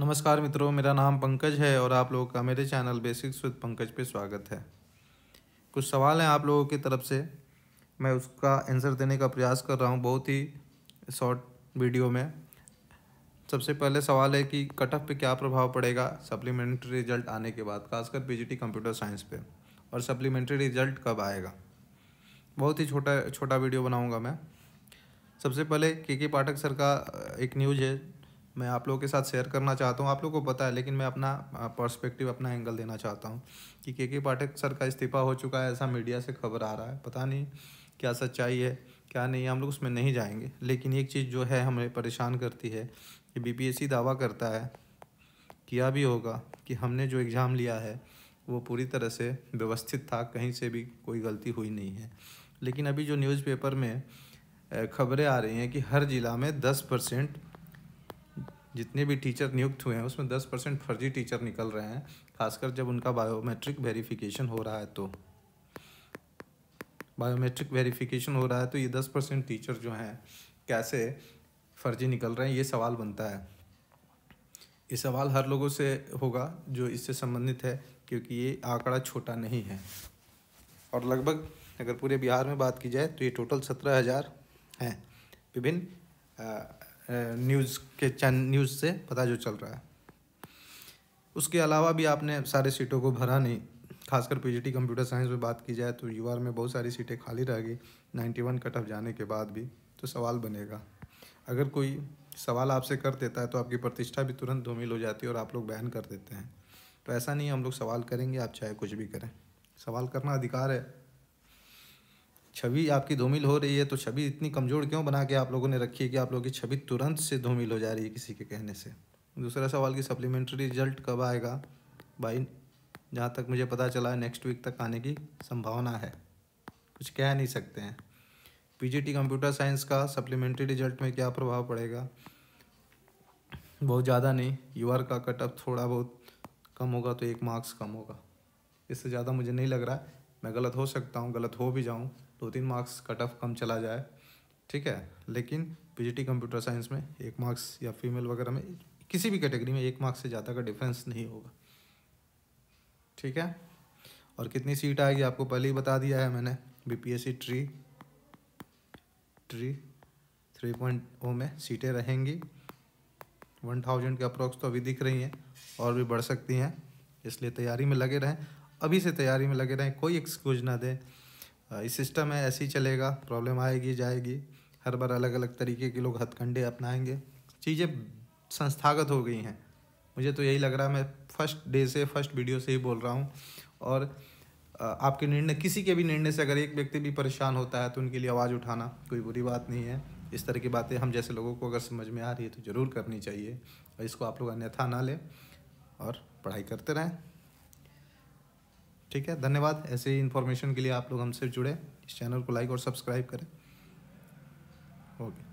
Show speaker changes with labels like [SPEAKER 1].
[SPEAKER 1] नमस्कार मित्रों मेरा नाम पंकज है और आप लोगों का मेरे चैनल बेसिक्स विद पंकज पे स्वागत है कुछ सवाल हैं आप लोगों की तरफ से मैं उसका आंसर देने का प्रयास कर रहा हूँ बहुत ही शॉर्ट वीडियो में सबसे पहले सवाल है कि कट ऑफ पे क्या प्रभाव पड़ेगा सप्लीमेंट्री रिजल्ट आने के बाद खासकर पीजीटी कंप्यूटर साइंस पर और सप्लीमेंट्री रिजल्ट कब आएगा बहुत ही छोटा छोटा वीडियो बनाऊँगा मैं सबसे पहले के के पाठक सर का एक न्यूज़ है मैं आप लोगों के साथ शेयर करना चाहता हूँ आप लोगों को पता है लेकिन मैं अपना पर्सपेक्टिव अपना एंगल देना चाहता हूँ कि के के पाठक सर का इस्तीफा हो चुका है ऐसा मीडिया से खबर आ रहा है पता नहीं क्या सच्चाई है क्या नहीं हम लोग उसमें नहीं जाएंगे लेकिन एक चीज़ जो है हमें परेशान करती है कि बीपीएससी दावा करता है किया भी होगा कि हमने जो एग्ज़ाम लिया है वो पूरी तरह से व्यवस्थित था कहीं से भी कोई गलती हुई नहीं है लेकिन अभी जो न्यूज़पेपर में खबरें आ रही हैं कि हर ज़िला में दस परसेंट जितने भी टीचर नियुक्त हुए हैं उसमें दस परसेंट फर्जी टीचर निकल रहे हैं खासकर जब उनका बायोमेट्रिक वेरिफिकेशन हो रहा है तो बायोमेट्रिक वेरिफिकेशन हो रहा है तो ये दस परसेंट टीचर जो हैं कैसे फर्जी निकल रहे हैं ये सवाल बनता है ये सवाल हर लोगों से होगा जो इससे संबंधित है क्योंकि ये आंकड़ा छोटा नहीं है और लगभग अगर पूरे बिहार में बात की जाए तो ये टोटल सत्रह हज़ार हैं विभिन्न न्यूज़ के चैन न्यूज़ से पता जो चल रहा है उसके अलावा भी आपने सारे सीटों को भरा नहीं खासकर पीजीटी कंप्यूटर साइंस में बात की जाए तो यू में बहुत सारी सीटें खाली रह गई नाइन्टी वन कट ऑफ जाने के बाद भी तो सवाल बनेगा अगर कोई सवाल आपसे कर देता है तो आपकी प्रतिष्ठा भी तुरंत धूमिल हो जाती है और आप लोग बैन कर देते हैं तो ऐसा नहीं हम लोग सवाल करेंगे आप चाहे कुछ भी करें सवाल करना अधिकार है छवि आपकी धूमिल हो रही है तो छवि इतनी कमज़ोर क्यों बना के आप लोगों ने रखी है कि आप लोगों की छवि तुरंत से धूमिल हो जा रही है किसी के कहने से दूसरा सवाल कि सप्लीमेंट्री रिजल्ट कब आएगा भाई जहाँ तक मुझे पता चला है नेक्स्ट वीक तक आने की संभावना है कुछ कह नहीं सकते हैं पीजीटी कंप्यूटर साइंस का सप्लीमेंट्री रिजल्ट में क्या प्रभाव पड़ेगा बहुत ज़्यादा नहीं आर का कट थोड़ा बहुत कम होगा तो एक मार्क्स कम होगा इससे ज़्यादा मुझे नहीं लग रहा मैं गलत हो सकता हूँ गलत हो भी जाऊँ दो तीन मार्क्स कट ऑफ कम चला जाए ठीक है लेकिन पीजीटी कंप्यूटर साइंस में एक मार्क्स या फीमेल वगैरह में किसी भी कैटेगरी में एक मार्क्स से ज़्यादा का डिफरेंस नहीं होगा ठीक है और कितनी सीट आएगी आपको पहले ही बता दिया है मैंने BPSC TRE TRE three point O में सीटें रहेंगी वन थाउजेंड के अप्रॉक्स तो अभी दिख रही हैं और भी बढ़ सकती हैं इसलिए तैयारी में लगे रहें अभी से तैयारी में लगे रहें कोई एक्सक्यूज ना दें इस सिस्टम है ऐसे ही चलेगा प्रॉब्लम आएगी जाएगी हर बार अलग अलग तरीके के लोग हथकंडे अपनाएंगे चीज़ें संस्थागत हो गई हैं मुझे तो यही लग रहा है मैं फर्स्ट डे से फर्स्ट वीडियो से ही बोल रहा हूँ और आपके निर्णय किसी के भी निर्णय से अगर एक व्यक्ति भी परेशान होता है तो उनके लिए आवाज़ उठाना कोई बुरी बात नहीं है इस तरह की बातें हम जैसे लोगों को अगर समझ में आ रही है तो ज़रूर करनी चाहिए और इसको आप लोग अन्यथा ना लें और पढ़ाई करते रहें ठीक है धन्यवाद ऐसे ही इन्फॉर्मेशन के लिए आप लोग हमसे जुड़े इस चैनल को लाइक और सब्सक्राइब करें ओके